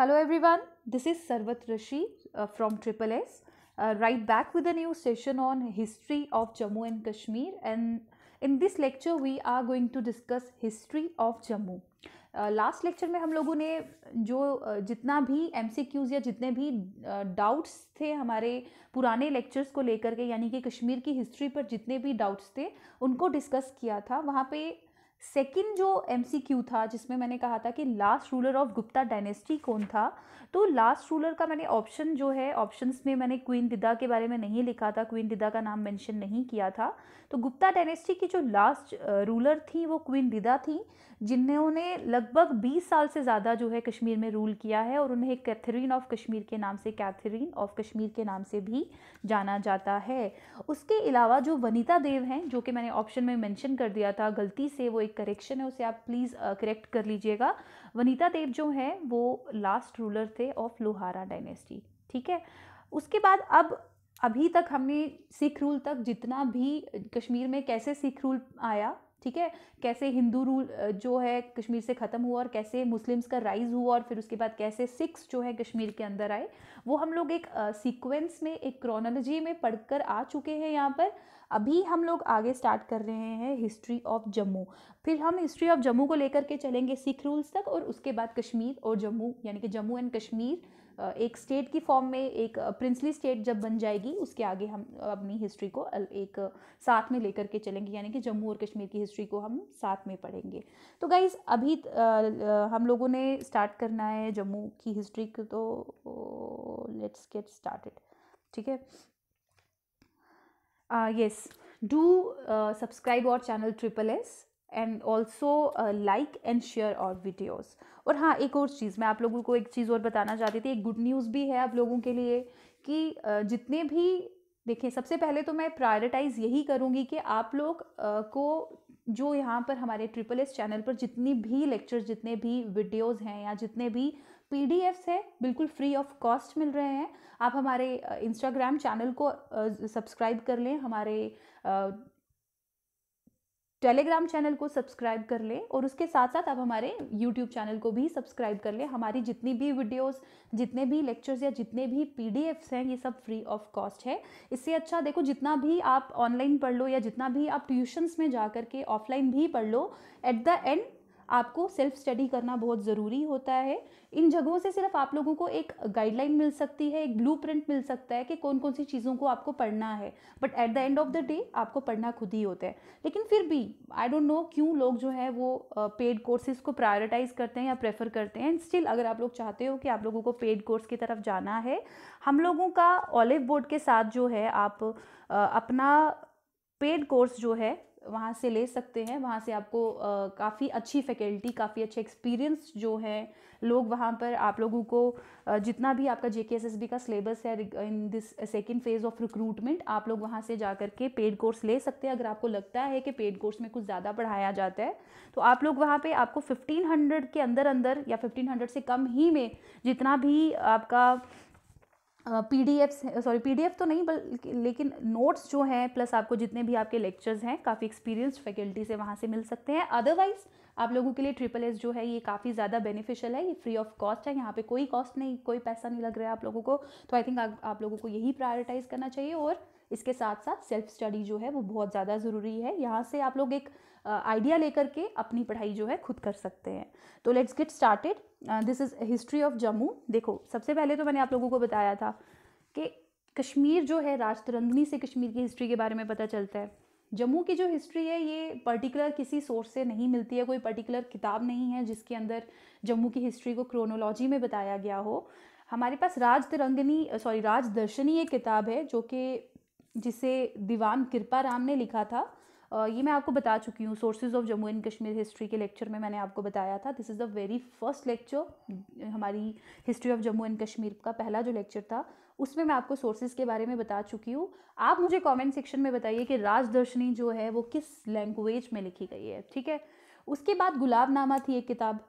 hello everyone this is Sarwat Rishi from triple S right back with a new session on history of Jammu and Kashmir and in this lecture we are going to discuss history of Jammu last lecture में हम लोगों ने जो uh, जितना भी M C Qs या जितने भी डाउट्स uh, थे हमारे पुराने लेक्चर्स को लेकर के यानी कि कश्मीर की हिस्ट्री पर जितने भी डाउट्स थे उनको डिस्कस किया था वहाँ पर सेकंड जो एमसीक्यू था जिसमें मैंने कहा था कि last ruler of Gupta dynasty कौन था तो लास्ट रूलर का मैंने ऑप्शन जो है ऑप्शंस में मैंने क्वीन दिदा के बारे में नहीं लिखा था क्वीन दिदा का नाम मेंशन नहीं किया था तो गुप्ता डायनेस्टी की जो लास्ट रूलर थी वो क्वीन दिदा थी जिन्होंने लगभग बीस साल से ज़्यादा जो है कश्मीर में रूल किया है और उन्हें कैथरीन ऑफ कश्मीर के नाम से कैथरीन ऑफ कश्मीर के नाम से भी जाना जाता है उसके अलावा जो वनीता देव हैं जो कि मैंने ऑप्शन में मैंशन कर दिया था गलती से वो एक करेक्शन है उसे आप प्लीज़ करेक्ट कर लीजिएगा वनीता देव जो हैं वो लास्ट रूलर थे ऑफ लोहारा डायनेस्टी ठीक है उसके बाद अब अभी तक हमने सिख रूल तक जितना भी कश्मीर में कैसे सिख रूल आया ठीक है कैसे हिंदू रूल जो है कश्मीर से ख़त्म हुआ और कैसे मुस्लिम्स का राइज़ हुआ और फिर उसके बाद कैसे सिक्स जो है कश्मीर के अंदर आए वो हम लोग एक सीक्वेंस में एक क्रोनोलॉजी में पढ़कर आ चुके हैं यहाँ पर अभी हम लोग आगे स्टार्ट कर रहे हैं हिस्ट्री ऑफ जम्मू फिर हम हिस्ट्री ऑफ जम्मू को लेकर के चलेंगे सिख रूल्स तक और उसके बाद कश्मीर और जम्मू यानी कि जम्मू एंड कश्मीर एक स्टेट की फॉर्म में एक प्रिंसली स्टेट जब बन जाएगी उसके आगे हम अपनी हिस्ट्री को एक साथ में लेकर के चलेंगे यानी कि जम्मू और कश्मीर की हिस्ट्री को हम साथ में पढ़ेंगे तो गाइज अभी हम लोगों ने स्टार्ट करना है जम्मू की हिस्ट्री को तो लेट्स गेट स्टार्टेड ठीक है यस डू सब्सक्राइब और channel triple S and also like and share और वीडियोज़ और हाँ एक और चीज़ मैं आप लोगों को एक चीज़ और बताना चाहती थी एक गुड न्यूज़ भी है आप लोगों के लिए कि uh, जितने भी देखिए सबसे पहले तो मैं प्रायोरिटाइज़ यही करूँगी कि आप लोग uh, को जो यहाँ पर हमारे ट्रिपल एस चैनल पर जितनी भी लेक्चर जितने भी वीडियोस हैं या जितने भी पी डी एफ्स है बिल्कुल फ्री ऑफ कॉस्ट मिल रहे हैं आप हमारे इंस्टाग्राम uh, चैनल को सब्सक्राइब कर लें हमारे टेलीग्राम चैनल को सब्सक्राइब कर लें और उसके साथ साथ आप हमारे यूट्यूब चैनल को भी सब्सक्राइब कर लें हमारी जितनी भी वीडियोस जितने भी लेक्चर्स या जितने भी पीडीएफ्स हैं ये सब फ्री ऑफ कॉस्ट है इससे अच्छा देखो जितना भी आप ऑनलाइन पढ़ लो या जितना भी आप ट्यूशन्स में जा कर के ऑफलाइन भी पढ़ लो एट द एंड आपको सेल्फ स्टडी करना बहुत ज़रूरी होता है इन जगहों से सिर्फ आप लोगों को एक गाइडलाइन मिल सकती है एक ब्लू मिल सकता है कि कौन कौन सी चीज़ों को आपको पढ़ना है but at the end of the day आपको पढ़ना खुद ही होता है लेकिन फिर भी आई डोंट नो क्यों लोग जो है वो पेड कोर्सेज को प्रायोरिटाइज़ करते हैं या प्रेफर करते हैं स्टिल अगर आप लोग चाहते हो कि आप लोगों को पेड कोर्स की तरफ जाना है हम लोगों का ऑलिव बोर्ड के साथ जो है आप अपना पेड कोर्स जो है वहाँ से ले सकते हैं वहाँ से आपको काफ़ी अच्छी फैकल्टी काफ़ी अच्छे एक्सपीरियंस जो है लोग वहाँ पर आप लोगों को जितना भी आपका जे का सिलेबस है in this second phase of recruitment आप लोग वहाँ से जा कर के पेड कोर्स ले सकते हैं अगर आपको लगता है कि पेड कोर्स में कुछ ज़्यादा पढ़ाया जाता है तो आप लोग वहाँ पर आपको फिफ्टीन के अंदर अंदर या फिफ्टीन से कम ही में जितना भी आपका P D F sorry P D F तो नहीं बल्कि लेकिन नोट्स जो हैं प्लस आपको जितने भी आपके लेक्चर्स हैं काफ़ी एक्सपीरियंस्ड फैकल्टी से वहाँ से मिल सकते हैं अदरवाइज़ आप लोगों के लिए ट्रिपल एस जो है ये काफ़ी ज़्यादा बेनिफिशियल है ये फ्री ऑफ कॉस्ट है यहाँ पे कोई कॉस्ट नहीं कोई पैसा नहीं लग रहा है आप लोगों को तो आई थिंक आप, आप लोगों को यही प्रायोरिटाइज़ करना चाहिए और इसके साथ साथ सेल्फ स्टडी जो है वो बहुत ज़्यादा ज़रूरी है यहाँ से आप लोग एक आइडिया लेकर के अपनी पढ़ाई जो है खुद कर सकते हैं तो let's get started this is history of Jammu देखो सबसे पहले तो मैंने आप लोगों को बताया था कि कश्मीर जो है राजतरंगनी से कश्मीर की हिस्ट्री के बारे में पता चलता है जम्मू की जो हिस्ट्री है ये पर्टिकुलर किसी सोर्स से नहीं मिलती है कोई पर्टिकुलर किताब नहीं है जिसके अंदर जम्मू की हिस्ट्री को क्रोनोलॉजी में बताया गया हो हमारे पास राज तिरंगनी सॉरी राज दर्शनी एक किताब है जो कि जिसे दीवान कृपा राम ने लिखा था ये मैं आपको बता चुकी हूँ sources of Jammu and Kashmir history के लेक्चर में मैंने आपको बताया था this is the very first lecture हमारी history of Jammu and Kashmir का पहला जो लेक्चर था उसमें मैं आपको सोर्सेज के बारे में बता चुकी हूँ आप मुझे कमेंट सेक्शन में बताइए कि राजदर्शनी जो है वो किस लैंग्वेज में लिखी गई है ठीक है उसके बाद गुलाबनामा थी एक किताब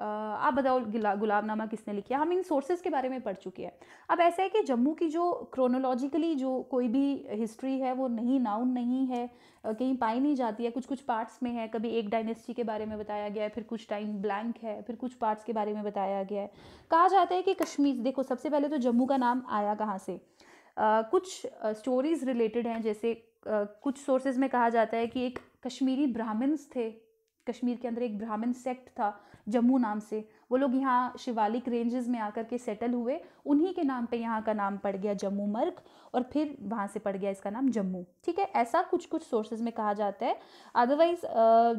आप बताओ गुलाब नामा किसने लिखी है हम इन सोर्सेज के बारे में पढ़ चुके हैं अब ऐसा है कि जम्मू की जो क्रोनोलॉजिकली जो कोई भी हिस्ट्री है वो नहीं नाउन नहीं है कहीं पाई नहीं जाती है कुछ कुछ पार्ट्स में है कभी एक डायनेस्टी के बारे में बताया गया है फिर कुछ टाइम ब्लैंक है फिर कुछ पार्ट्स के बारे में बताया गया है कहा जाता है कि कश्मीर देखो सबसे पहले तो जम्मू का नाम आया कहाँ से आ, कुछ स्टोरीज़ रिलेटेड हैं जैसे आ, कुछ सोर्सेज में कहा जाता है कि एक कश्मीरी ब्राह्मण्स थे कश्मीर के अंदर एक ब्राह्मण सेक्ट था जम्मू नाम से वो लोग यहाँ शिवालिक रेंजेस में आकर के सेटल हुए उन्हीं के नाम पे यहाँ का नाम पड़ गया जम्मू मर्ग और फिर वहाँ से पड़ गया इसका नाम जम्मू ठीक है ऐसा कुछ कुछ सोर्सेज में कहा जाता है अदरवाइज़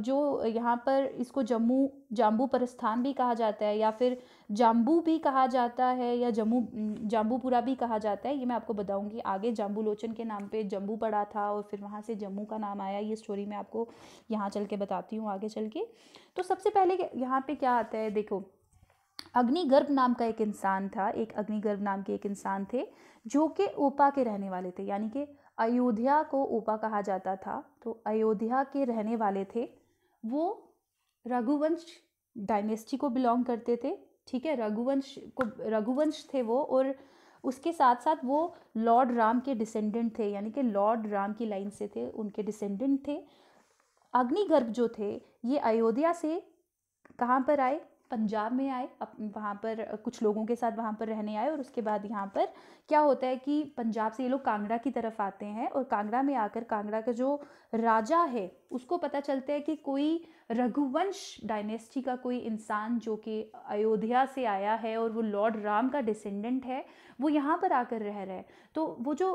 जो यहाँ पर इसको जम्मू जाम्बू परस्थान भी कहा जाता है या फिर जाम्बू भी कहा जाता है या जम्मू जाम्बूपुरा भी कहा जाता है ये मैं आपको बताऊँगी आगे जाम्बू लोचन के नाम पर जम्मू पड़ा था और फिर वहाँ से जम्मू का नाम आया ये स्टोरी मैं आपको यहाँ चल के बताती हूँ आगे चल के तो सबसे पहले यहाँ पर क्या आता है देखो अग्निगर्भ नाम का एक इंसान था एक अग्निगर्भ नाम के एक इंसान थे जो कि ओपा के रहने वाले थे यानी कि अयोध्या को ओपा कहा जाता था तो अयोध्या के रहने वाले थे वो रघुवंश डायनेस्टी को बिलोंग करते थे ठीक है रघुवंश को रघुवंश थे वो और उसके साथ साथ वो लॉर्ड राम के डिसेंडेंट थे यानी कि लॉर्ड राम की लाइन से थे उनके डिसेंडेंट थे अग्निगर्भ जो थे ये अयोध्या से कहाँ पर आए पंजाब में आए वहाँ पर कुछ लोगों के साथ वहाँ पर रहने आए और उसके बाद यहाँ पर क्या होता है कि पंजाब से ये लोग कांगड़ा की तरफ आते हैं और कांगड़ा में आकर कांगड़ा का जो राजा है उसको पता चलता है कि कोई रघुवंश डायनेस्टी का कोई इंसान जो कि अयोध्या से आया है और वो लॉर्ड राम का डिसेंडेंट है वो यहाँ पर आकर रह रहा है तो वो जो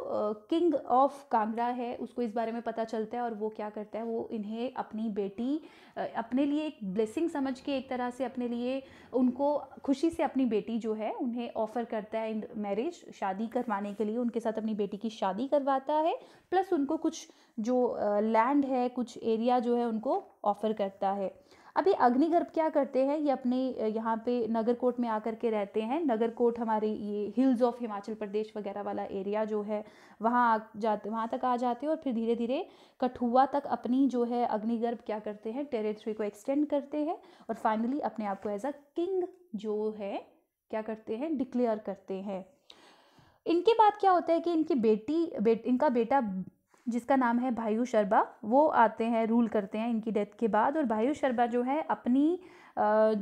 किंग ऑफ कांगड़ा है उसको इस बारे में पता चलता है और वो क्या करता है वो इन्हें अपनी बेटी अपने लिए एक ब्लेसिंग समझ के एक तरह से अपने लिए उनको खुशी से अपनी बेटी जो है उन्हें ऑफ़र करता है इन मैरिज शादी करवाने के लिए उनके साथ अपनी बेटी की शादी करवाता है प्लस उनको कुछ जो लैंड है कुछ एरिया जो है उनको ऑफ़र करता है अभी अग्निगर्भ क्या करते हैं ये अपने यहाँ पे नगर कोट में आकर के रहते हैं नगर कोट हमारे ये हिल्स ऑफ हिमाचल प्रदेश वगैरह वाला एरिया जो है वहाँ आ जाते वहाँ तक आ जाते हैं और फिर धीरे धीरे कठुआ तक अपनी जो है अग्निगर्भ क्या करते हैं टेरिटरी को एक्सटेंड करते हैं और फाइनली अपने आप को एज अ किंग जो है क्या करते हैं डिक्लेयर करते हैं इनके बाद क्या होता है कि इनकी बेटी बे, इनका बेटा जिसका नाम है भायु शर्मा वो आते हैं रूल करते हैं इनकी डेथ के बाद और भायु शर्मा जो है अपनी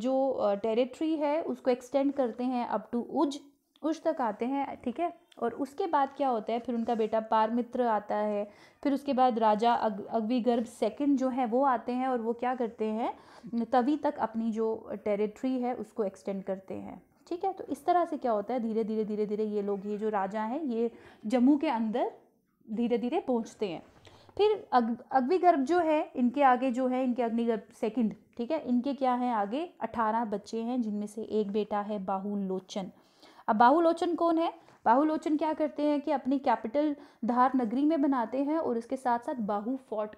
जो टेरिटरी है उसको एक्सटेंड करते हैं अप टू उज उज तक आते हैं ठीक है और उसके बाद क्या होता है फिर उनका बेटा पारमित्र आता है फिर उसके बाद राजा अग, अग्विगर्भ सेकंड जो है वो आते हैं और वो क्या करते हैं तभी तक अपनी जो टेरिटरी है उसको एक्सटेंड करते हैं ठीक है तो इस तरह से क्या होता है धीरे धीरे धीरे धीरे ये लोग ये जो राजा हैं ये जम्मू के अंदर धीरे धीरे पहुँचते हैं फिर अग अग्निगर्भ जो है इनके आगे जो है इनके अग्निगर्भ सेकंड ठीक है इनके क्या है आगे अठारह बच्चे हैं जिनमें से एक बेटा है बाहुलोचन अब बाहुलोचन कौन है बाहुलोचन क्या करते हैं कि अपनी कैपिटल धार नगरी में बनाते हैं और इसके साथ साथ बाहु फोर्ट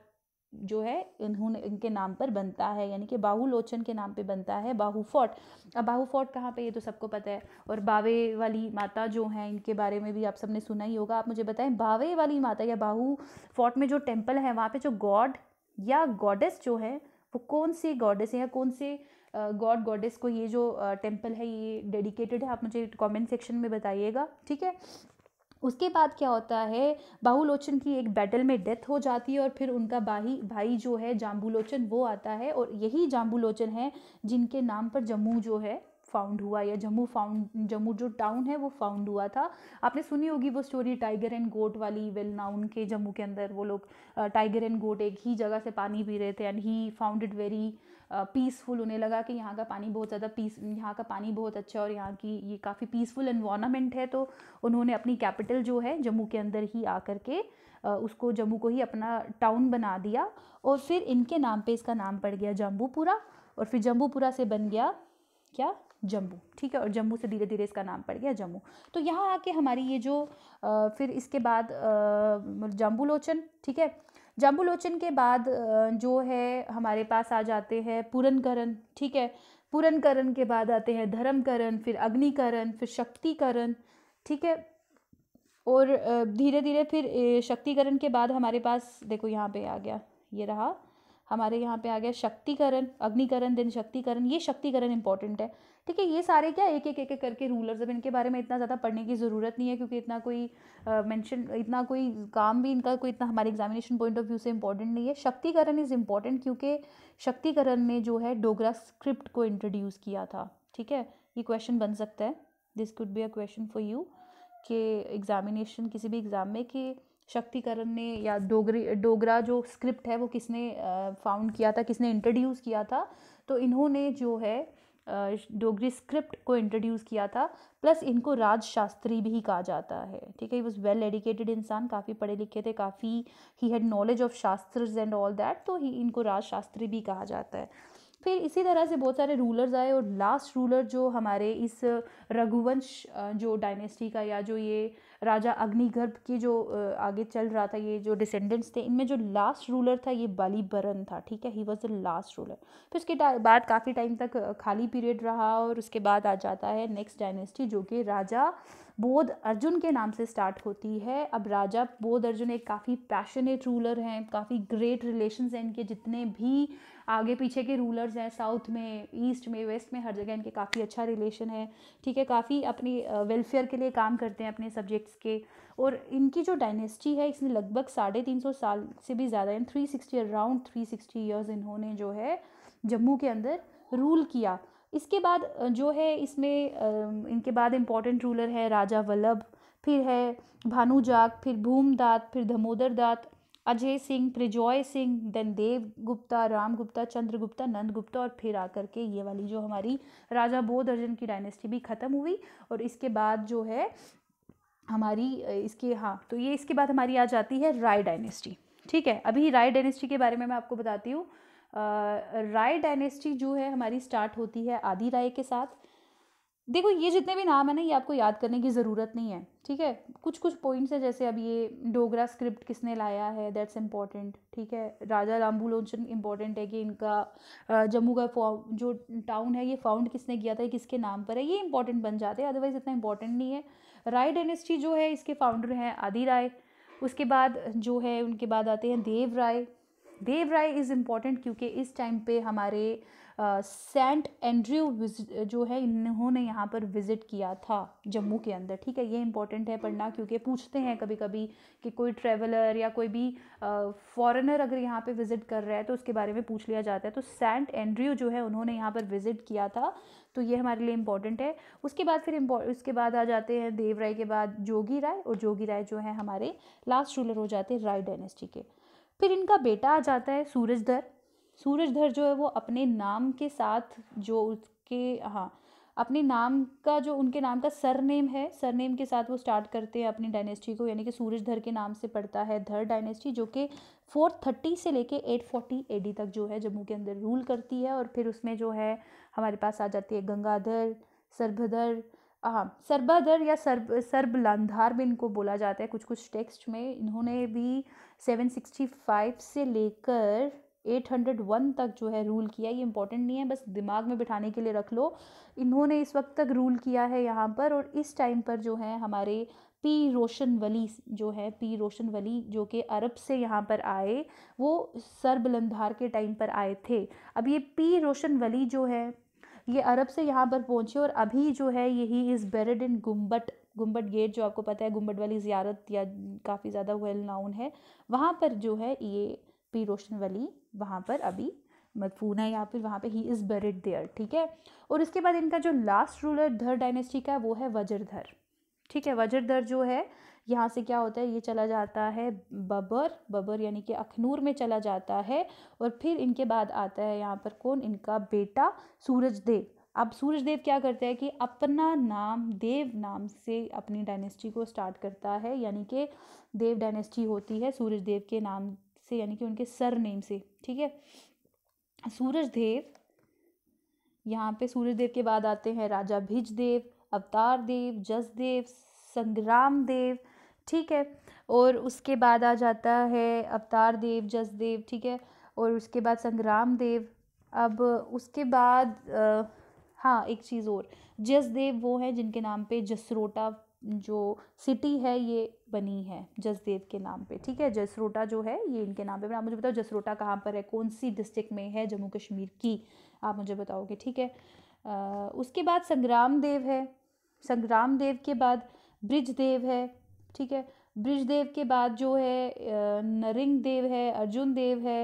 जो है इन्होंने इनके नाम पर बनता है यानी कि बाहुलोचन के नाम पे बनता है बाहू फोर्ट अब बाहू फोर्ट कहाँ पे ये तो सबको पता है और बावे वाली माता जो है इनके बारे में भी आप सबने सुना ही होगा आप मुझे बताएं बावे वाली माता या बाहू फोर्ट में जो टेम्पल है वहाँ पे जो गॉड या गॉडेस जो है वो कौन से गॉडेस या कौन से गॉड गॉडेस को ये जो टेम्पल है ये डेडिकेटेड है आप मुझे कॉमेंट सेक्शन में बताइएगा ठीक है उसके बाद क्या होता है बाहुलोचन की एक बैटल में डेथ हो जाती है और फिर उनका भाई भाई जो है जाम्बुलोचन वो आता है और यही जाम्बुलोचन है जिनके नाम पर जम्मू जो है फाउंड हुआ या जम्मू फाउंड जम्मू जो टाउन है वो फाउंड हुआ था आपने सुनी होगी वो स्टोरी टाइगर एंड गोट वाली वेल नाउन के जम्मू के अंदर वो लोग टाइगर एंड गोट एक ही जगह से पानी पी रहे थे and he found it very peaceful उन्हें लगा कि यहाँ का पानी बहुत ज़्यादा पीस यहाँ का पानी बहुत अच्छा और यहाँ की ये काफ़ी पीसफुल इन्वामेंट है तो उन्होंने अपनी कैपिटल जो है जम्मू के अंदर ही आकर के उसको जम्मू को ही अपना टाउन बना दिया और फिर इनके नाम पे इसका नाम पड़ गया जम्बूपुरा और फिर जम्बूपुरा से बन गया क्या जम्मू ठीक है और जम्मू से धीरे धीरे इसका नाम पड़ गया जम्मू तो यहाँ आके हमारी ये जो आ, फिर इसके बाद जम्बू लोचन ठीक है जाम्बुलोचन के बाद जो है हमारे पास आ जाते हैं पूरनकरण ठीक है पूरनकरण के बाद आते हैं धर्मकरण फिर अग्निकरण फिर शक्तिकरण ठीक है और धीरे धीरे फिर शक्तिकरण के बाद हमारे पास देखो यहाँ पे आ गया ये रहा हमारे यहाँ पे आ गया शक्तिकरण अग्निकरण दिन शक्तिकरण ये शक्तिकरण इंपॉर्टेंट है ठीक है ये सारे क्या एक एक एक करके रूलर्स अब इनके बारे में इतना ज़्यादा पढ़ने की ज़रूरत नहीं है क्योंकि इतना कोई मैंशन uh, इतना कोई काम भी इनका कोई इतना हमारे एग्जामिनेशन पॉइंट ऑफ व्यू से इंपॉर्टेंट नहीं है शक्तिकरण इज़ इम्पॉर्टेंट क्योंकि शक्तिकरण में जो है डोगरा स्क्रिप्ट को इंट्रोड्यूस किया था ठीक है ये क्वेश्चन बन सकता है this could be a question for you कि एग्ज़ामिनेशन किसी भी एग्ज़ाम में कि शक्तिकरण ने या डोगरी डोगरा जो स्क्रिप्ट है वो किसने फाउंड किया था किसने इंट्रोड्यूस किया था तो इन्होंने जो है डोगरी स्क्रिप्ट को इंट्रोड्यूस किया था प्लस इनको राजशास्त्री भी कहा जाता है ठीक है ही वॉज वेल एडुकेटेड इंसान काफ़ी पढ़े लिखे थे काफ़ी he had knowledge of shastra and all that तो ही इनको राज शास्त्री भी कहा जाता है फिर इसी तरह से बहुत सारे रूलर्स आए और लास्ट रूलर जो हमारे इस रघुवंश जो डायनेस्टी का या जो ये राजा अग्निगर्भ की जो आगे चल रहा था ये जो डिसेंडेंट्स थे इनमें जो लास्ट रूलर था ये बलिबरन था ठीक है he was the last ruler फिर उसके बाद काफ़ी टाइम तक खाली पीरियड रहा और उसके बाद आ जाता है नेक्स्ट डायनेस्टी जो कि राजा बोध अर्जुन के नाम से स्टार्ट होती है अब राजा बोध अर्जुन एक काफ़ी पैशनेट रूलर हैं काफ़ी ग्रेट रिलेशंस हैं इनके जितने भी आगे पीछे के रूलर्स हैं साउथ में ईस्ट में वेस्ट में हर जगह इनके काफ़ी अच्छा रिलेशन है ठीक है काफ़ी अपनी वेलफेयर के लिए काम करते हैं अपने सब्जेक्ट्स के और इनकी जो डायनेस्टी है इसने लगभग साढ़े तीन सौ साल से भी ज़्यादा in three sixty around three sixty years इन्होंने जो है जम्मू के अंदर रूल किया इसके बाद जो है इसमें इनके बाद इम्पॉर्टेंट रूलर है राजा वल्लभ फिर है भानुजाग फिर भूमदात फिर धमोदर दात अजय सिंह त्रिजॉय सिंह देन देव गुप्ता राम गुप्ता चंद्र गुप्ता नंद गुप्ता और फिर आकर के ये वाली जो हमारी राजा बोध की डायनेस्टी भी ख़त्म हुई और इसके बाद जो है हमारी इसके हाँ तो ये इसके बाद हमारी आ जाती है राय डायनेस्टी ठीक है अभी राय डायनेस्टी के बारे में मैं आपको बताती हूँ राय डायनेस्टी जो है हमारी स्टार्ट होती है आदि राय के साथ देखो ये जितने भी नाम है ना ये आपको याद करने की ज़रूरत नहीं है ठीक है कुछ कुछ पॉइंट्स है जैसे अब ये डोगरा स्क्रिप्ट किसने लाया है दैट्स इम्पॉर्टेंट ठीक है राजा रामबू लोचन इम्पॉर्टेंट है कि इनका जम्मू का फाउंड जो टाउन है ये फाउंड किसने किया था किसके नाम पर है ये इंपॉर्टेंट बन जाते हैं अदरवाइज़ इतना इंपॉर्टेंट नहीं है राय डायनेस्टी जो है इसके फाउंडर हैं आदि राय उसके बाद जो है उनके बाद आते हैं देव राय देवराय इज़ इम्पॉर्टेंट क्योंकि इस टाइम पे हमारे सेंट एंड्रयू जो है इन्होंने यहाँ पर विज़िट किया था जम्मू के अंदर ठीक है ये इम्पॉर्टेंट है पढ़ना क्योंकि पूछते हैं कभी कभी कि कोई ट्रेवलर या कोई भी फॉरेनर अगर यहाँ पे विज़िट कर रहा है तो उसके बारे में पूछ लिया जाता है तो सेंट एंड्रयू जो है उन्होंने यहाँ पर विज़िट किया था तो ये हमारे लिए इम्पॉर्टेंट है उसके बाद फिर उसके बाद आ जाते हैं देव राय के बाद जोगी राय और जोगी राय जो है हमारे लास्ट रूलर हो जाते हैं राय डायनेस्टी के फिर इनका बेटा आ जाता है सूरजधर सूरजधर जो है वो अपने नाम के साथ जो उसके हाँ अपने नाम का जो उनके नाम का सरनेम है सरनेम के साथ वो स्टार्ट करते हैं अपनी डायनेस्टी को यानी कि सूरजधर के नाम से पड़ता है धर डायनेस्टी जो कि फोर थर्टी से लेके एट फोर्टी एडी तक जो है जम्मू के अंदर रूल करती है और फिर उसमें जो है हमारे पास आ जाती है गंगाधर सरभधर हाँ सरबादर या सरब सरब भी इनको बोला जाता है कुछ कुछ टेक्स्ट में इन्होंने भी 765 से लेकर 801 तक जो है रूल किया ये इंपॉर्टेंट नहीं है बस दिमाग में बिठाने के लिए रख लो इन्होंने इस वक्त तक रूल किया है यहाँ पर और इस टाइम पर जो है हमारे पी रोशन वली जो है पी रोशन वली जो कि अरब से यहाँ पर आए वो सरबलंधार के टाइम पर आए थे अब ये पी रोशन वली जो है ये अरब से यहाँ पर पहुँचे और अभी जो है यही is buried in Gumbat Gumbat gate जो आपको पता है गुम्बट वाली ज़ियारत या काफ़ी ज़्यादा वेल नाउन है वहाँ पर जो है ये पी रोशन वली वहाँ पर अभी मदफून है या फिर वहाँ पे ही इज़ बेरिड देयर ठीक है और इसके बाद इनका जो लास्ट रूलर धर डायनेस्टी का वो है वज्रधर ठीक है वज्रधर जो है यहाँ से क्या होता है ये चला जाता है बबर बबर यानी कि अखनूर में चला जाता है और फिर इनके बाद आता है यहाँ पर कौन इनका बेटा सूरज देव अब सूरज देव क्या करता है कि अपना नाम देव नाम से अपनी डायनेस्टी को स्टार्ट करता है यानी कि देव डायनेस्टी होती है सूरज देव के नाम से यानी कि उनके सर नेम से ठीक है सूरज देव यहाँ पे सूरज देव के बाद आते हैं राजा भिज देव अवतार देव जसदेव संग्राम देव ठीक है और उसके बाद आ जाता है अवतार देव जसदेव ठीक है और उसके बाद संग्राम देव अब उसके बाद आ, हाँ एक चीज़ और जसदेव वो है जिनके नाम पे जसरोटा जो सिटी है ये बनी है जसदेव के नाम पे ठीक है जसरोटा जो है ये इनके नाम पे आप मुझे बताओ जसरोटा कहाँ पर है कौन सी डिस्ट्रिक्ट में है जम्मू कश्मीर की आप मुझे बताओगे ठीक है आ, उसके बाद संग्राम देव है संग्राम देव के बाद ब्रिज देव है ठीक है ब्रिजदेव के बाद जो है नरिंग देव है अर्जुन देव है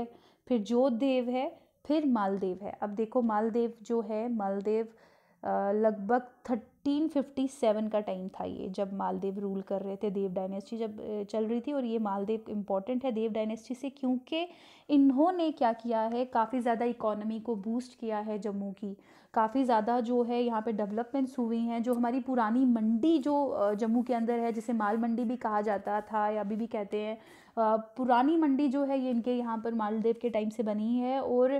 फिर जोत देव है फिर मालदेव है अब देखो मालदेव जो है मालदेव लगभग थर्टीन फिफ्टी सेवन का टाइम था ये जब मालदेव रूल कर रहे थे देव डायनेस्टी जब चल रही थी और ये मालदेव इम्पॉर्टेंट है देव डायनेस्टी से क्योंकि इन्होंने क्या किया है काफ़ी ज़्यादा इकोनॉमी को बूस्ट किया है जम्मू की काफ़ी ज़्यादा जो है यहाँ पे डेवलपमेंट्स हुई हैं जो हमारी पुरानी मंडी जो जम्मू के अंदर है जिसे माल मंडी भी कहा जाता था या अभी भी कहते हैं पुरानी मंडी जो है ये इनके यहाँ पर मालदेव के टाइम से बनी है और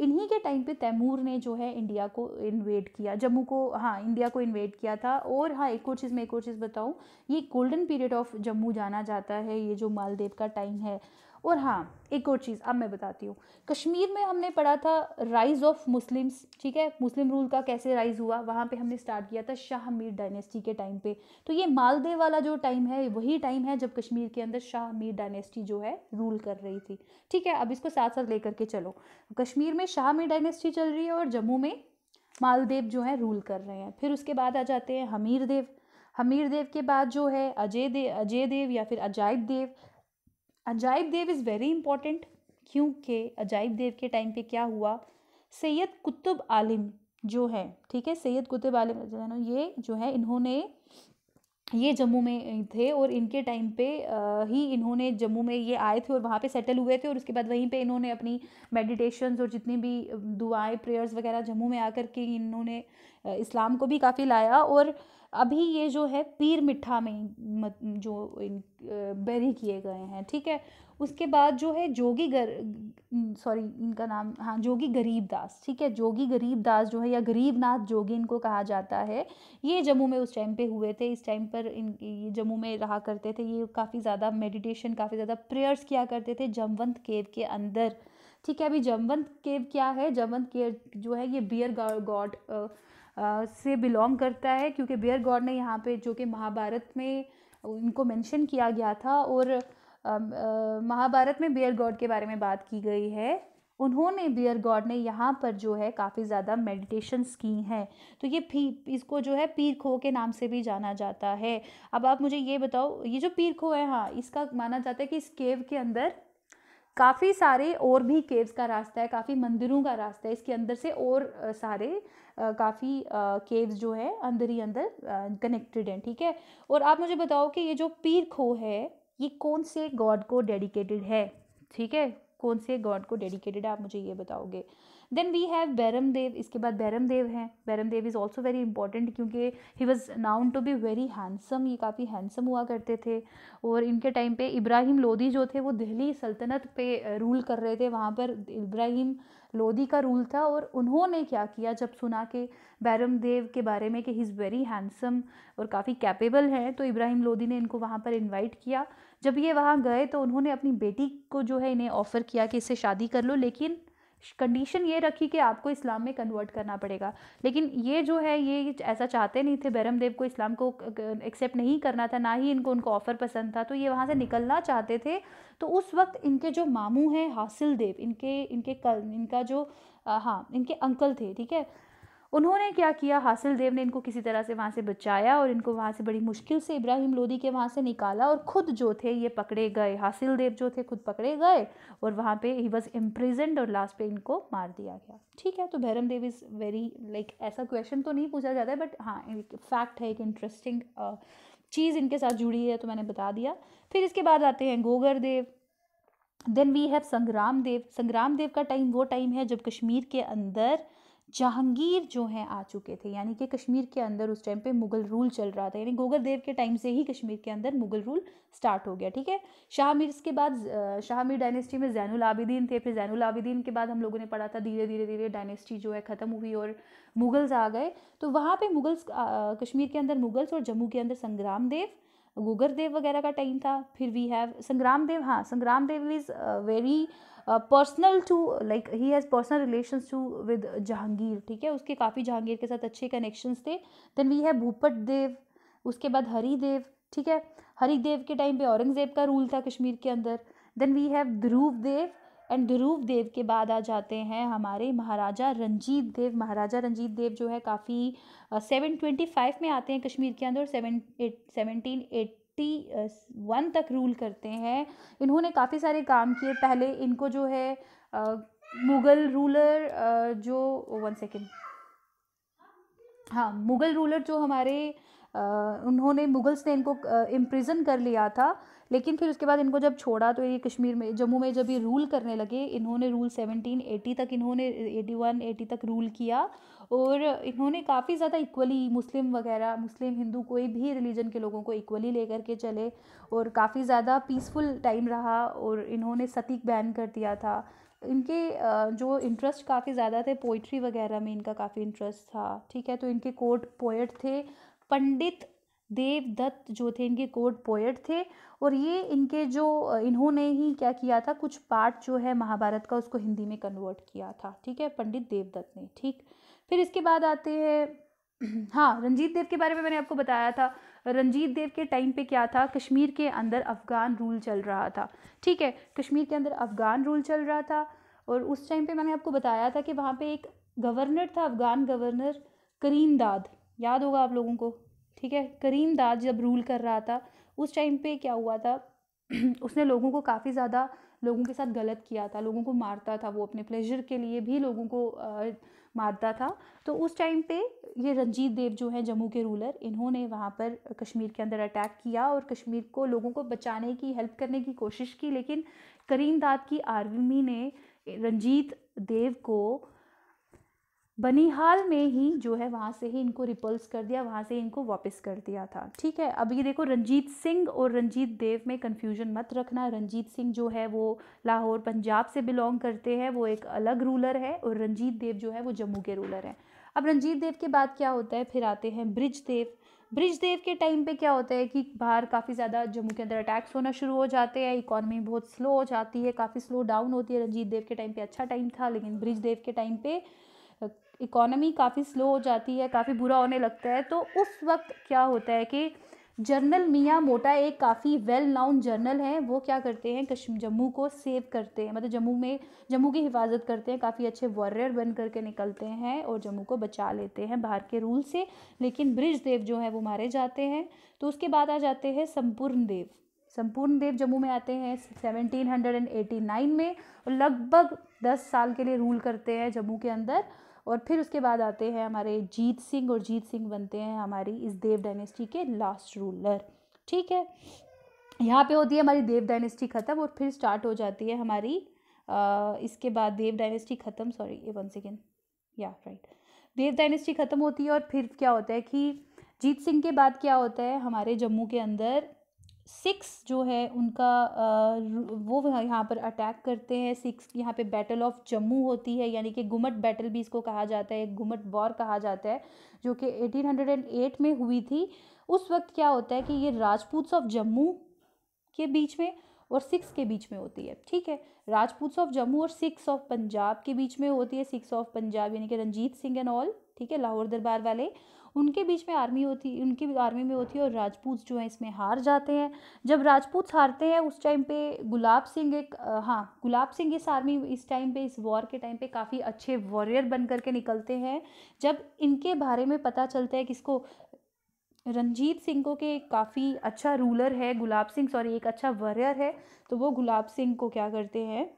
इन्हीं के टाइम पे तैमूर ने जो है इंडिया को इन्वेट किया जम्मू को हाँ इंडिया को इन्वेट किया था और हाँ एक और चीज़ मैं एक और चीज़ बताऊँ ये गोल्डन पीरियड ऑफ जम्मू जाना जाता है ये जो मालदेव का टाइम है और हाँ एक और चीज़ अब मैं बताती हूँ कश्मीर में हमने पढ़ा था राइज़ ऑफ मुस्लिम्स ठीक है मुस्लिम रूल का कैसे राइज़ हुआ वहाँ पे हमने स्टार्ट किया था शाह मीर डायनेस्टी के टाइम पे तो ये मालदे वाला जो टाइम है वही टाइम है जब कश्मीर के अंदर शाह मीर डायनेस्टी जो है रूल कर रही थी ठीक है अब इसको साथ साथ लेकर के चलो कश्मीर में शाह मीर डायनेस्टी चल रही है और जम्मू में मालदेव जो है रूल कर रहे हैं फिर उसके बाद आ जाते हैं हमीर देव हमीर देव के बाद जो है अजय देव अजय देव या फिर Ajayab Dev Ajayab Dev is very important क्योंकि अजायब देव के टाइम पे क्या हुआ सैयद कुतुब आलिम जो है ठीक है सैयद कुतुब आलिम ये जो है इन्होंने ये जम्मू में थे और इनके टाइम पे ही इन्होंने जम्मू में ये आए थे और वहाँ पे सेटल हुए थे और उसके बाद वहीं पे इन्होंने अपनी मेडिटेशंस और जितनी भी दुआएं प्रेयर्स वगैरह जम्मू में आकर के इन्होंने इस्लाम को भी काफ़ी लाया और अभी ये जो है पीर मिठा में जो बेरी किए गए हैं ठीक है उसके बाद जो है जोगी गर सॉरी इनका नाम हाँ जोगी गरीब दास ठीक है जोगी गरीब दास जो है या गरीब नाथ जोगी इनको कहा जाता है ये जम्मू में उस टाइम पे हुए थे इस टाइम पर इन ये जम्मू में रहा करते थे ये काफ़ी ज़्यादा मेडिटेशन काफ़ी ज़्यादा प्रेयर्स किया करते थे जमवंत केव के अंदर ठीक है अभी जमवंत केव क्या है जमवंत केव जो है ये बियर गॉड से बिलोंग करता है क्योंकि बियर गॉड ने यहाँ पे जो कि महाभारत में इनको मेंशन किया गया था और महाभारत में बियर गॉड के बारे में बात की गई है उन्होंने बियर गॉड ने यहाँ पर जो है काफ़ी ज़्यादा मेडिटेशंस की हैं तो ये फी इसको जो है पीर खो के नाम से भी जाना जाता है अब आप मुझे ये बताओ ये जो पीर खो है हाँ इसका माना जाता है कि इस केव के अंदर काफ़ी सारे और भी केव्स का रास्ता है काफ़ी मंदिरों का रास्ता है इसके अंदर से और सारे काफ़ी केव्स जो है अंदर ही अंदर कनेक्टेड हैं ठीक है और आप मुझे बताओ कि ये जो पीर खो है ये कौन से गॉड को डेडिकेटेड है ठीक है कौन से गॉड को डेडिकेटेड है आप मुझे ये बताओगे then we have Bairam Dev इसके बाद बैरम देव हैं Bairam Dev is also very important क्योंकि he was known to be very handsome ये काफ़ी हैंडसम हुआ करते थे और इनके टाइम पे इब्राहिम लोधी जो थे वो दिल्ली सल्तनत पे रूल कर रहे थे वहाँ पर इब्राहिम लोधी का रूल था और उन्होंने क्या किया जब सुना कि बैरम देव के बारे में कि ही इज़ वेरी हैंडसम और काफ़ी कैपेबल हैं तो इब्राहिम लोधी ने इनको वहाँ पर इनवाइट किया जब ये वहाँ गए तो उन्होंने अपनी बेटी को जो है इन्हें ऑफ़र किया कि इससे शादी कर लो लेकिन कंडीशन ये रखी कि आपको इस्लाम में कन्वर्ट करना पड़ेगा लेकिन ये जो है ये ऐसा चाहते नहीं थे बैरम देव को इस्लाम को एक्सेप्ट नहीं करना था ना ही इनको उनको ऑफ़र पसंद था तो ये वहाँ से निकलना चाहते थे तो उस वक्त इनके जो मामू हैं हासिल देव इनके इनके कल इनका जो हाँ इनके अंकल थे ठीक है उन्होंने क्या किया हासिल देव ने इनको किसी तरह से वहाँ से बचाया और इनको वहाँ से बड़ी मुश्किल से इब्राहिम लोदी के वहाँ से निकाला और ख़ुद जो थे ये पकड़े गए हासिल देव जो थे खुद पकड़े गए और वहाँ पे ही वॉज इम्प्रिजेंड और लास्ट पे इनको मार दिया गया ठीक है तो Bhairam Dev is very like ऐसा क्वेश्चन तो नहीं पूछा जाता है बट हाँ एक फैक्ट है एक इंटरेस्टिंग चीज़ इनके साथ जुड़ी है तो मैंने बता दिया फिर इसके बाद आते हैं Gogar Dev then we have Sangram Dev संग्राम देव का टाइम वो टाइम है जब कश्मीर के अंदर जहांगीर जो हैं आ चुके थे यानी कि कश्मीर के अंदर उस टाइम पे मुगल रूल चल रहा था यानी गोगर देव के टाइम से ही कश्मीर के अंदर मुगल रूल स्टार्ट हो गया ठीक है शाह मीर इसके बाद शाह मीर डायनेस्टी में जैनुल आबिदीन थे फिर जैनुल आबिदीन के बाद हम लोगों ने पढ़ा था धीरे धीरे धीरे डायनेस्टी जो है ख़त्म हुई और मुगल्स आ गए तो वहाँ पर मुगल्स कश्मीर के अंदर मुगल्स और जम्मू के अंदर संग्राम देव देव वगैरह का टाइम था फिर वी हैव संग्राम देव हाँ Sangram Dev is very personal to like he has personal relation to with Jahangir ठीक है उसके काफ़ी जहांगीर के साथ अच्छे कनेक्शंस थे then we have Bhupat Dev उसके बाद हरी देव ठीक है हरी देव के टाइम पे औरंगज़ेब का रूल था कश्मीर के अंदर then we have Dhruv Dev and Dhruv Dev के बाद आ जाते हैं हमारे महाराजा रंजीत देव महाराजा रंजीत देव जो है काफ़ी सेवन ट्वेंटी फाइव में आते हैं कश्मीर के अंदर seven eight seventeen eighty one तक रूल करते हैं इन्होंने काफ़ी सारे काम किए पहले इनको जो है मुग़ल रूलर जो वन सेकेंड हाँ मुग़ल रूलर जो हमारे उन्होंने मुग़ल्स ने इनको इम्प्रिजन कर लिया था लेकिन फिर उसके बाद इनको जब छोड़ा तो ये कश्मीर में जम्मू में जब ये रूल करने लगे इन्होंने रूल सेवनटीन एटी तक इन्होंने एटी वन एटी तक रूल किया और इन्होंने काफ़ी ज़्यादा इक्वली मुस्लिम वगैरह मुस्लिम हिंदू कोई भी रिलीजन के लोगों को इक्वली लेकर के चले और काफ़ी ज़्यादा पीसफुल टाइम रहा और इन्होंने सतीक बैन कर दिया था इनके जो इंटरेस्ट काफ़ी ज़्यादा थे पोइट्री वगैरह में इनका काफ़ी इंटरेस्ट था ठीक है तो इनके कोर्ट पोइट थे पंडित देवदत्त जो थे इनके कोर्ट पोएट थे और ये इनके जो इन्होंने ही क्या किया था कुछ पार्ट जो है महाभारत का उसको हिंदी में कन्वर्ट किया था ठीक है पंडित देवदत्त ने ठीक फिर इसके बाद आते हैं हाँ रंजीत देव के बारे में मैंने आपको बताया था रंजीत देव के टाइम पे क्या था कश्मीर के अंदर अफ़गान रूल चल रहा था ठीक है कश्मीर के अंदर अफ़गान रूल चल रहा था और उस टाइम पे मैंने आपको बताया था कि वहाँ पे एक गवर्नर था अफ़गान गवर्नर करीम दाद याद होगा आप लोगों को ठीक है करीम दाद जब रूल कर रहा था उस टाइम पे क्या हुआ था उसने लोगों को काफ़ी ज़्यादा लोगों के साथ गलत किया था लोगों को मारता था वो अपने प्लेजर के लिए भी लोगों को आ, मारता था तो उस टाइम पे ये रंजीत देव जो हैं जम्मू के रूलर इन्होंने वहाँ पर कश्मीर के अंदर अटैक किया और कश्मीर को लोगों को बचाने की हेल्प करने की कोशिश की लेकिन करीम दाद की आर्मी ने रंजीत देव को बनिहाल में ही जो है वहाँ से ही इनको रिपल्स कर दिया वहाँ से इनको वापस कर दिया था ठीक है अब ये देखो रंजीत सिंह और रंजीत देव में कन्फ्यूजन मत रखना रंजीत सिंह जो है वो लाहौर पंजाब से बिलोंग करते हैं वो एक अलग रूलर है और रंजीत देव जो है वो जम्मू के रूलर हैं अब रंजीत देव के बाद क्या होता है फिर आते हैं ब्रिज देव ब्रिज देव के टाइम पे क्या होता है कि बाहर काफ़ी ज़्यादा जम्मू के अंदर अटैक्स होना शुरू हो जाते हैं इकॉनमी बहुत स्लो हो जाती है काफ़ी स्लो डाउन होती है रंजीत देव के टाइम पे अच्छा टाइम था लेकिन ब्रिज देव के टाइम पे इकोनॉमी काफ़ी स्लो हो जाती है काफ़ी बुरा होने लगता है तो उस वक्त क्या होता है कि जर्नल मियाँ मोटा एक काफ़ी वेल नाउन जर्नल है वो क्या करते हैं कश्मीर जम्मू को सेव करते हैं मतलब जम्मू में जम्मू की हिफाजत करते हैं काफ़ी अच्छे वॉरियर बन करके निकलते हैं और जम्मू को बचा लेते हैं बाहर के रूल से लेकिन देव जो है वो मारे जाते हैं तो उसके बाद आ जाते हैं संपूर्ण देव संपूर्ण देव जम्मू में आते हैं सेवनटीन में लगभग दस साल के लिए रूल करते हैं जम्मू के अंदर और फिर उसके बाद आते हैं हमारे जीत सिंह और जीत सिंह बनते हैं हमारी इस देव डायनेस्टी के लास्ट रूलर ठीक है यहाँ पे होती है हमारी देव डायनेस्टी ख़त्म और फिर स्टार्ट हो जाती है हमारी आ, इसके बाद देव डायनेस्टी ख़त्म सॉरी ये वन सेकेंड या राइट देव डायनेस्टी ख़त्म होती है और फिर क्या होता है कि जीत सिंह के बाद क्या होता है हमारे जम्मू के अंदर सिक्स जो है उनका वो यहाँ पर अटैक करते हैं सिक्स यहाँ पे बैटल ऑफ जम्मू होती है यानी कि घुमट बैटल भी इसको कहा जाता है घुमट वॉर कहा जाता है जो कि 1808 में हुई थी उस वक्त क्या होता है कि ये राजपूत ऑफ जम्मू के बीच में और सिक्स के बीच में होती है ठीक है राजपूत ऑफ जम्मू और सिक्स ऑफ पंजाब के बीच में होती है सिक्स ऑफ पंजाब यानी कि रंजीत सिंह एंड ऑल ठीक है लाहौर दरबार वाले उनके बीच में आर्मी होती उनकी आर्मी में होती है और राजपूत जो है इसमें हार जाते हैं जब राजपूत हारते हैं उस टाइम पे गुलाब सिंह एक हाँ गुलाब सिंह इस आर्मी इस टाइम पे इस वॉर के टाइम पे काफ़ी अच्छे वॉरियर बन करके निकलते हैं जब इनके बारे में पता चलता है किसको रंजीत सिंह को के काफ़ी अच्छा रूलर है गुलाब सिंह सॉरी एक अच्छा वॉरियर है तो वो गुलाब सिंह को क्या करते हैं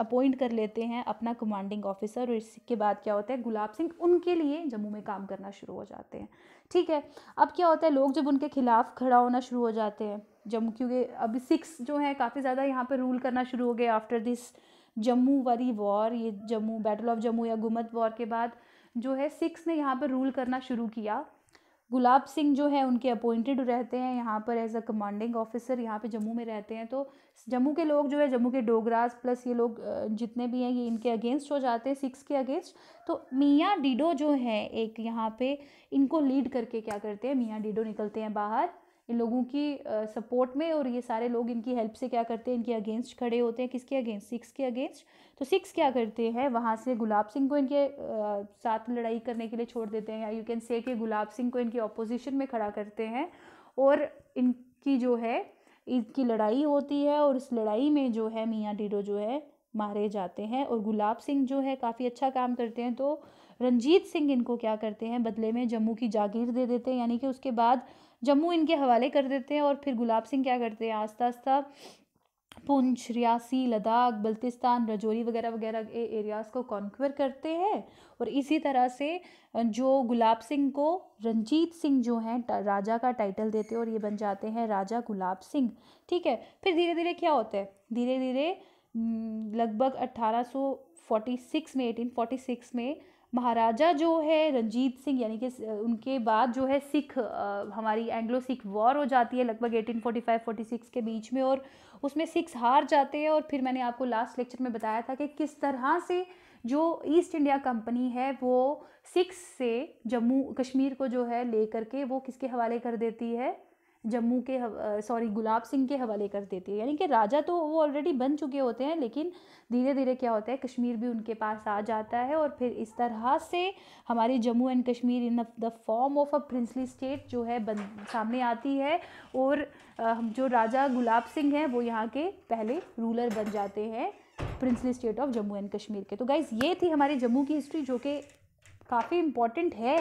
अपॉइंट कर लेते हैं अपना कमांडिंग ऑफिसर और इसके बाद क्या होता है गुलाब सिंह उनके लिए जम्मू में काम करना शुरू हो जाते हैं ठीक है अब क्या होता है लोग जब उनके खिलाफ खड़ा होना शुरू हो जाते हैं जम्मू क्योंकि अभी सिक्स जो है काफ़ी ज़्यादा यहाँ पर रूल करना शुरू हो गए आफ्टर दिस जम्मू वाली वॉर ये जम्मू बैटल ऑफ जम्मू या गुमत वॉर के बाद जो है सिक्स ने यहाँ पर रूल करना शुरू किया गुलाब सिंह जो है उनके अपॉइंटेड रहते हैं यहाँ पर एज अ कमांडिंग ऑफिसर यहाँ पे जम्मू में रहते हैं तो जम्मू के लोग जो है जम्मू के डोगराज प्लस ये लोग जितने भी हैं ये इनके अगेंस्ट हो जाते हैं सिक्स के अगेंस्ट तो मियाँ डिडो जो है एक यहाँ पे इनको लीड करके क्या करते हैं मियाँ डिडो निकलते हैं बाहर इन लोगों की सपोर्ट में और ये सारे लोग इनकी हेल्प से क्या करते हैं इनके अगेंस्ट खड़े होते हैं किसके अगेंस्ट सिक्स के अगेंस्ट तो सिक्स क्या करते हैं वहाँ से गुलाब सिंह को इनके साथ लड़ाई करने के लिए छोड़ देते हैं या यू कैन से कि गुलाब सिंह को इनके ऑपोजिशन में खड़ा करते हैं और इनकी जो है इनकी लड़ाई होती है और इस लड़ाई में जो है मियाँ डीडो जो है मारे जाते हैं और गुलाब सिंह जो है काफ़ी अच्छा काम करते हैं तो रंजीत सिंह इनको क्या करते हैं बदले में जम्मू की जागीर दे देते हैं यानी कि उसके बाद जम्मू इनके हवाले कर देते हैं और फिर गुलाब सिंह क्या करते हैं आस्ता आस्ता पुंछ रियासी लद्दाख बल्तिस्तान रजौरी वगैरह वगैरह एरियाज़ को कॉन्क्वर करते हैं और इसी तरह से जो गुलाब सिंह को रंजीत सिंह जो हैं राजा का टाइटल देते हैं और ये बन जाते हैं राजा गुलाब सिंह ठीक है फिर धीरे धीरे क्या होता है धीरे धीरे लगभग अट्ठारह सौ सिक्स में एटीन फोर्टी सिक्स में महाराजा जो है रंजीत सिंह यानी कि उनके बाद जो है सिख हमारी एंग्लो सिख वॉर हो जाती है लगभग 1845-46 के बीच में और उसमें सिक्स हार जाते हैं और फिर मैंने आपको लास्ट लेक्चर में बताया था कि किस तरह से जो ईस्ट इंडिया कंपनी है वो सिक्स से जम्मू कश्मीर को जो है ले करके वो किसके हवाले कर देती है जम्मू के सॉरी गुलाब सिंह के हवाले कर देती है यानी कि राजा तो वो ऑलरेडी बन चुके होते हैं लेकिन धीरे धीरे क्या होता है कश्मीर भी उनके पास आ जाता है और फिर इस तरह से हमारी Jammu and Kashmir in the form of a princely state जो है बन सामने आती है और जो राजा गुलाब सिंह हैं वो यहाँ के पहले रूलर बन जाते हैं princely state of Jammu and Kashmir के तो गाइज़ ये थी हमारी जम्मू की हिस्ट्री जो कि काफ़ी इम्पॉर्टेंट है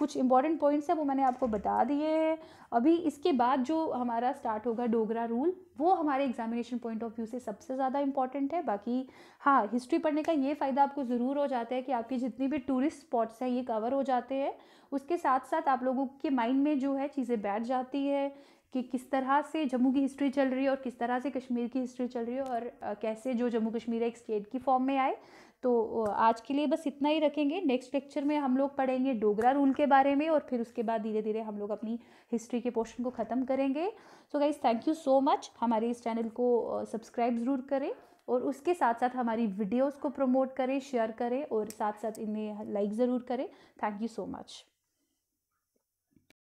कुछ इंपॉर्टेंट पॉइंट्स हैं वो मैंने आपको बता दिए हैं अभी इसके बाद जो हमारा स्टार्ट होगा डोगरा रूल वो हमारे एग्जामिनेशन पॉइंट ऑफ व्यू से सबसे ज़्यादा इंपॉर्टेंट है बाकी हाँ हिस्ट्री पढ़ने का ये फ़ायदा आपको ज़रूर हो जाता है कि आपकी जितनी भी टूरिस्ट स्पॉट्स हैं ये कवर हो जाते हैं उसके साथ साथ आप लोगों के माइंड में जो है चीज़ें बैठ जाती है कि किस तरह से जम्मू की हिस्ट्री चल रही है और किस तरह से कश्मीर की हिस्ट्री चल रही है और कैसे जो जम्मू कश्मीर एक स्टेट की फॉर्म में आए तो आज के लिए बस इतना ही रखेंगे नेक्स्ट लेक्चर में हम लोग पढ़ेंगे डोगरा रूल के बारे में और फिर उसके बाद धीरे धीरे हम लोग अपनी हिस्ट्री के पोर्शन को ख़त्म करेंगे so guys thank you so much हमारे इस चैनल को सब्सक्राइब ज़रूर करें और उसके साथ साथ हमारी वीडियोस को प्रमोट करें शेयर करें और साथ साथ इन्हें लाइक ज़रूर करें थैंक यू सो मच